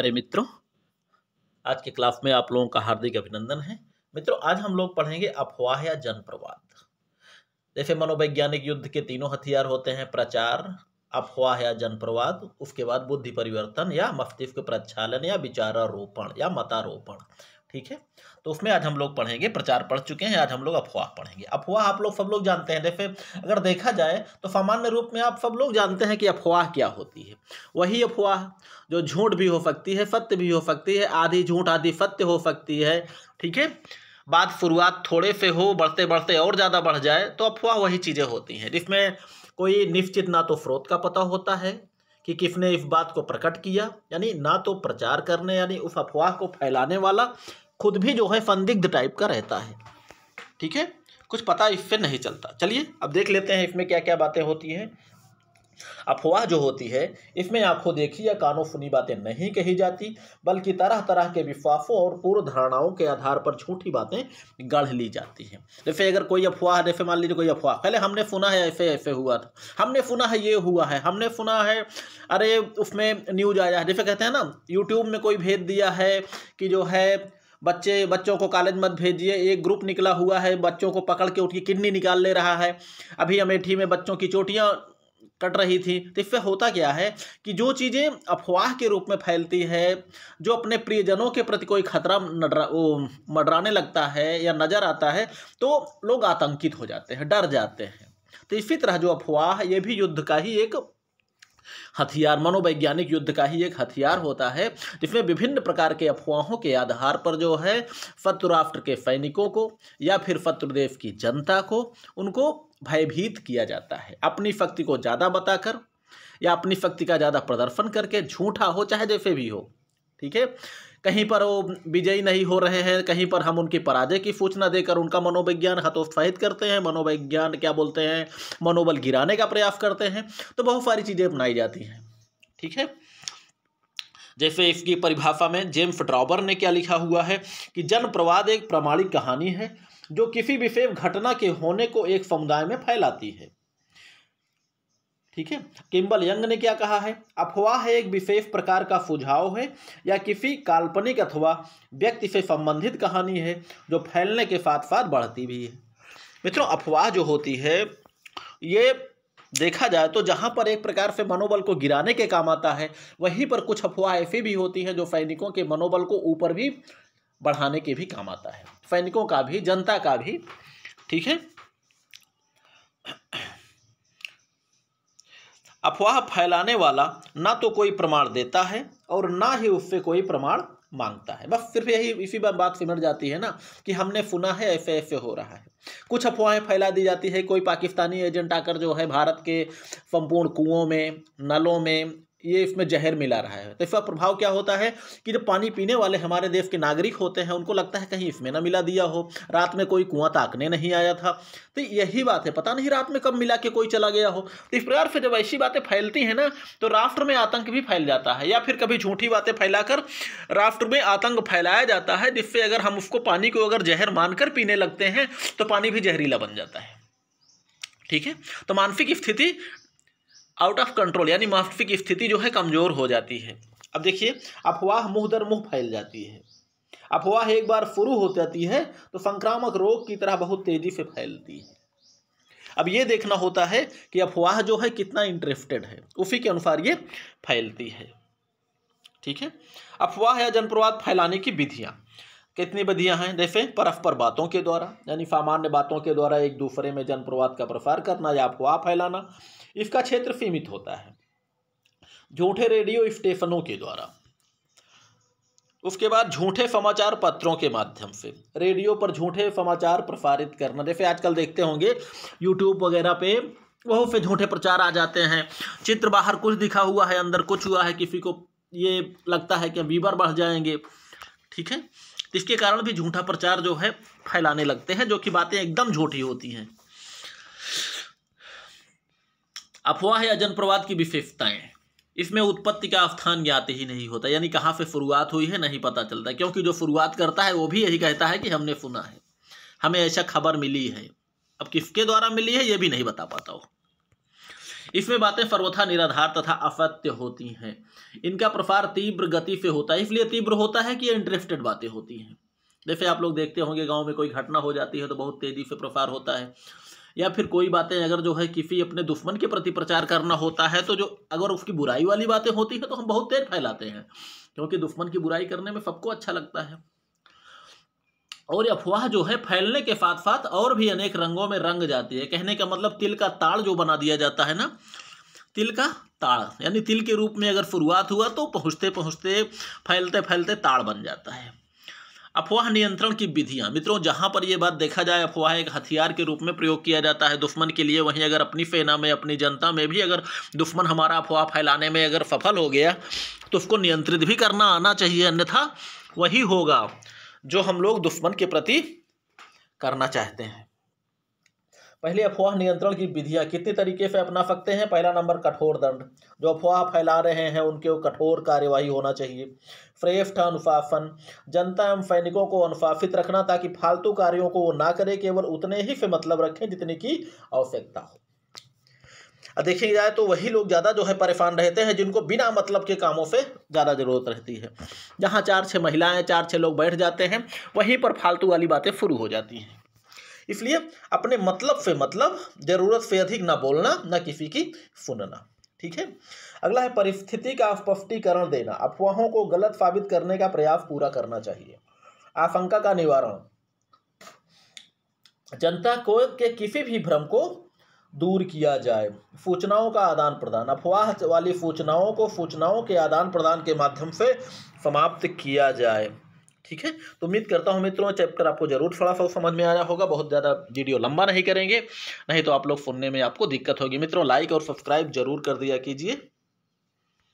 अरे मित्रों आज के क्लास में आप लोगों का हार्दिक अभिनंदन है मित्रों आज हम लोग पढ़ेंगे अफवाह या जनप्रवाद जैसे मनोवैज्ञानिक युद्ध के तीनों हथियार होते हैं प्रचार अफवाह या जनप्रवाद उसके बाद बुद्धि परिवर्तन या मस्तिष्क प्रक्षालन या विचारारोपण या मतारोपण ठीक है तो उसमें आज हम लोग पढ़ेंगे प्रचार पढ़ चुके हैं आज हम लोग अफवाह पढ़ेंगे अफवाह आप लोग सब लोग जानते हैं देखे अगर देखा जाए तो सामान्य रूप में आप सब लोग जानते हैं कि अफवाह क्या होती है वही अफवाह जो झूठ भी हो सकती है सत्य भी हो सकती है आधी झूठ आधी सत्य हो सकती है ठीक है बात शुरुआत थोड़े से हो बढ़ते बढ़ते और ज़्यादा बढ़ जाए तो अफवाह वही चीज़ें होती हैं जिसमें कोई निश्चित ना तो स्रोत का पता होता है कि किसने इस बात को प्रकट किया यानी ना तो प्रचार करने यानी उस अफवाह को फैलाने वाला खुद भी जो है संदिग्ध टाइप का रहता है ठीक है कुछ पता इससे नहीं चलता चलिए अब देख लेते हैं इसमें क्या क्या बातें होती हैं अफवाह जो होती है इसमें आंखों देखी या कानों सुनी बातें नहीं कही जाती बल्कि तरह तरह के विश्वासों और पूर्व धारणाओं के आधार पर झूठी बातें गढ़ ली जाती हैं जैसे अगर कोई अफवाह जैसे मान लीजिए कोई अफवाह पहले हमने सुना है ऐसे ऐसे हुआ था हमने सुना है ये हुआ है हमने सुना है अरे उसमें न्यूज आया है जैसे कहते हैं ना यूट्यूब में कोई भेज दिया है कि जो है बच्चे बच्चों को कॉलेज मत भेजिए एक ग्रुप निकला हुआ है बच्चों को पकड़ के उनकी किडनी निकाल ले रहा है अभी अमेठी में बच्चों की चोटियाँ कट रही थी तो इससे होता क्या है कि जो चीज़ें अफवाह के रूप में फैलती है जो अपने प्रियजनों के प्रति कोई खतरा मडराने लगता है या नज़र आता है तो लोग आतंकित हो जाते हैं डर जाते हैं तो इसी तरह जो अफवाह ये भी युद्ध का ही एक हथियार मनोवैज्ञानिक युद्ध का ही एक हथियार होता है जिसमें विभिन्न प्रकार के अफवाहों के आधार पर जो है फतराष्ट्र के सैनिकों को या फिर फतुरदेव की जनता को उनको भयभीत किया जाता है अपनी शक्ति को ज़्यादा बताकर या अपनी शक्ति का ज़्यादा प्रदर्शन करके झूठा हो चाहे जैसे भी हो ठीक है कहीं पर वो विजयी नहीं हो रहे हैं कहीं पर हम उनकी पराजय की सूचना देकर उनका मनोविज्ञान हतोत्साहित करते हैं मनोविज्ञान क्या बोलते हैं मनोबल गिराने का प्रयास करते हैं तो बहुत सारी चीज़ें अपनाई जाती हैं ठीक है जैसे इसकी परिभाषा में जेम्स ड्रॉबर ने क्या लिखा हुआ है कि जन प्रवाद एक प्रामाणिक कहानी है जो किसी विशेष घटना के होने को एक समुदाय में फैलाती है ठीक है किम्बल यंग ने क्या कहा है अफवाह है एक विशेष प्रकार का सुझाव है या किसी काल्पनिक अथवा व्यक्ति से संबंधित कहानी है जो फैलने के साथ साथ बढ़ती भी है मित्रों अफवाह जो होती है ये देखा जाए तो जहाँ पर एक प्रकार से मनोबल को गिराने के काम आता है वहीं पर कुछ अफवाह ऐसी भी होती हैं जो सैनिकों के मनोबल को ऊपर भी बढ़ाने के भी काम आता है सैनिकों का भी जनता का भी ठीक है अफवाह फैलाने वाला ना तो कोई प्रमाण देता है और ना ही उससे कोई प्रमाण मांगता है बस सिर्फ यही इसी बार बात सिमट जाती है ना कि हमने सुना है ऐसे ऐसे हो रहा है कुछ अफवाहें फैला दी जाती है कोई पाकिस्तानी एजेंट आकर जो है भारत के संपूर्ण कुओं में नलों में ये इसमें जहर मिला रहा है तो इसका प्रभाव क्या होता है कि जो पानी पीने वाले हमारे देश के नागरिक होते हैं उनको लगता है कहीं इसमें ना मिला दिया हो रात में कोई कुआं ताकने नहीं आया था तो यही बात है पता नहीं रात में कब मिला के कोई चला गया हो तो इस प्रकार से जब ऐसी बातें फैलती हैं ना तो राष्ट्र में आतंक भी फैल जाता है या फिर कभी झूठी बातें फैलाकर राष्ट्र में आतंक फैलाया जाता है जिससे अगर हम उसको पानी को अगर जहर मानकर पीने लगते हैं तो पानी भी जहरीला बन जाता है ठीक है तो मानसिक स्थिति आउट ऑफ कंट्रोल यानी मुआफी की स्थिति जो है कमज़ोर हो जाती है अब देखिए अफवाह मुँह दर मुँह फैल जाती है अफवाह एक बार शुरू हो जाती है तो संक्रामक रोग की तरह बहुत तेज़ी से फैलती है अब ये देखना होता है कि अफवाह जो है कितना इंटरेस्टेड है उसी के अनुसार ये फैलती है ठीक है अफवाह या जनप्रवाद फैलाने की विधियाँ कितनी बधिया हैं जैसे परस्पर बातों के द्वारा यानी सामान्य बातों के द्वारा एक दूसरे में जनप्रवाद का प्रसार करना या आपको आप फैलाना इसका क्षेत्र सीमित होता है झूठे रेडियो स्टेशनों के द्वारा उसके बाद झूठे समाचार पत्रों के माध्यम से रेडियो पर झूठे समाचार प्रसारित करना जैसे आजकल देखते होंगे यूट्यूब वगैरह पे बहुत से झूठे प्रचार आ जाते हैं चित्र बाहर कुछ दिखा हुआ है अंदर कुछ हुआ है किसी को ये लगता है कि बीबर बढ़ जाएंगे ठीक है इसके कारण भी झूठा प्रचार जो है फैलाने लगते हैं जो कि बातें एकदम झूठी होती हैं अफवाह या जनप्रवाद की विशेषताएं इसमें उत्पत्ति का स्थान ज्ञात ही नहीं होता यानी कहाँ से शुरुआत हुई है नहीं पता चलता क्योंकि जो शुरुआत करता है वो भी यही कहता है कि हमने सुना है हमें ऐसा खबर मिली है अब किसके द्वारा मिली है ये भी नहीं बता पाता हो इसमें बातें सर्वथा निराधार तथा अफत्य होती हैं इनका प्रसार तीव्र गति से होता है इसलिए तीव्र होता है कि इंटरेस्टेड बातें होती हैं जैसे आप लोग देखते होंगे गाँव में कोई घटना हो जाती है तो बहुत तेज़ी से प्रसार होता है या फिर कोई बातें अगर जो है किसी अपने दुश्मन के प्रति प्रचार करना होता है तो जो अगर उसकी बुराई वाली बातें होती है तो हम बहुत तेज फैलाते हैं क्योंकि दुश्मन की बुराई करने में सबको अच्छा लगता है और अफवाह जो है फैलने के साथ साथ और भी अनेक रंगों में रंग जाती है कहने का मतलब तिल का ताड़ जो बना दिया जाता है ना तिल का ताड़ यानी तिल के रूप में अगर शुरुआत हुआ तो पहुँचते पहुँचते फैलते फैलते ताड़ बन जाता है अफवाह नियंत्रण की विधियां मित्रों जहां पर यह बात देखा जाए अफवाह एक हथियार के रूप में प्रयोग किया जाता है दुश्मन के लिए वहीं अगर अपनी सेना में अपनी जनता में भी अगर दुश्मन हमारा अफवाह फैलाने में अगर सफल हो गया तो उसको नियंत्रित भी करना आना चाहिए अन्यथा वही होगा जो हम लोग दुश्मन के प्रति करना चाहते हैं पहले अफवाह नियंत्रण की विधियां कितने तरीके से अपना सकते हैं पहला नंबर कठोर दंड जो अफवाह फैला रहे हैं उनके कठोर कार्यवाही होना चाहिए श्रेष्ठ अनुशासन जनता एवं सैनिकों को अनुशासित रखना ताकि फालतू कार्यों को वो ना करें केवल उतने ही से मतलब रखें जितने की आवश्यकता हो देखी जाए तो वही लोग ज़्यादा जो है परेशान रहते हैं जिनको बिना मतलब के कामों से ज़्यादा ज़रूरत रहती है जहाँ चार छः महिलाएँ चार छः लोग बैठ जाते हैं वहीं पर फालतू वाली बातें शुरू हो जाती हैं इसलिए अपने मतलब से मतलब ज़रूरत से अधिक ना बोलना ना किसी की सुनना ठीक है अगला है परिस्थिति का स्पष्टीकरण देना अफवाहों को गलत साबित करने का प्रयास पूरा करना चाहिए आशंका का निवारण जनता को के किसी भी भ्रम को दूर किया जाए सूचनाओं का आदान प्रदान अफवाह वाली सूचनाओं को सूचनाओं के आदान प्रदान के माध्यम से समाप्त किया जाए ठीक है तो उम्मीद करता हूँ मित्रों चैप्टर आपको जरूर थोड़ा सा समझ में आया होगा बहुत ज़्यादा वीडियो लंबा नहीं करेंगे नहीं तो आप लोग सुनने में आपको दिक्कत होगी मित्रों लाइक और सब्सक्राइब जरूर कर दिया कीजिए